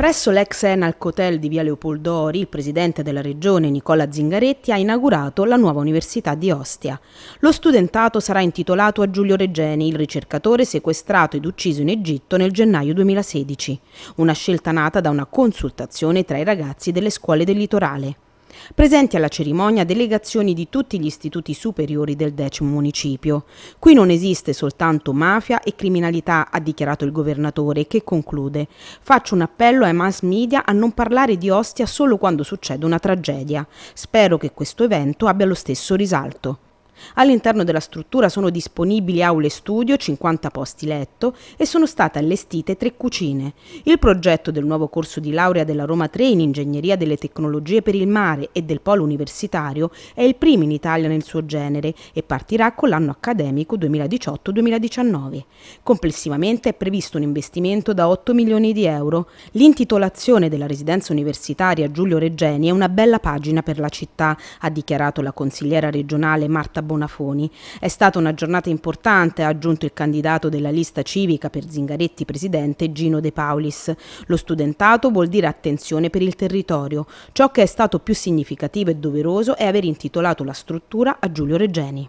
Presso l'ex Enalc Hotel di via Leopoldori, il presidente della regione Nicola Zingaretti ha inaugurato la nuova università di Ostia. Lo studentato sarà intitolato a Giulio Regeni, il ricercatore sequestrato ed ucciso in Egitto nel gennaio 2016. Una scelta nata da una consultazione tra i ragazzi delle scuole del litorale. Presenti alla cerimonia delegazioni di tutti gli istituti superiori del decimo municipio. Qui non esiste soltanto mafia e criminalità, ha dichiarato il governatore, che conclude. Faccio un appello ai mass media a non parlare di Ostia solo quando succede una tragedia. Spero che questo evento abbia lo stesso risalto. All'interno della struttura sono disponibili aule studio, 50 posti letto e sono state allestite tre cucine. Il progetto del nuovo corso di laurea della Roma 3 in Ingegneria delle Tecnologie per il Mare e del Polo Universitario è il primo in Italia nel suo genere e partirà con l'anno accademico 2018-2019. Complessivamente è previsto un investimento da 8 milioni di euro. L'intitolazione della residenza universitaria Giulio Reggeni è una bella pagina per la città, ha dichiarato la consigliera regionale Marta Bonafoni. È stata una giornata importante, ha aggiunto il candidato della lista civica per Zingaretti presidente Gino De Paulis. Lo studentato vuol dire attenzione per il territorio. Ciò che è stato più significativo e doveroso è aver intitolato la struttura a Giulio Regeni.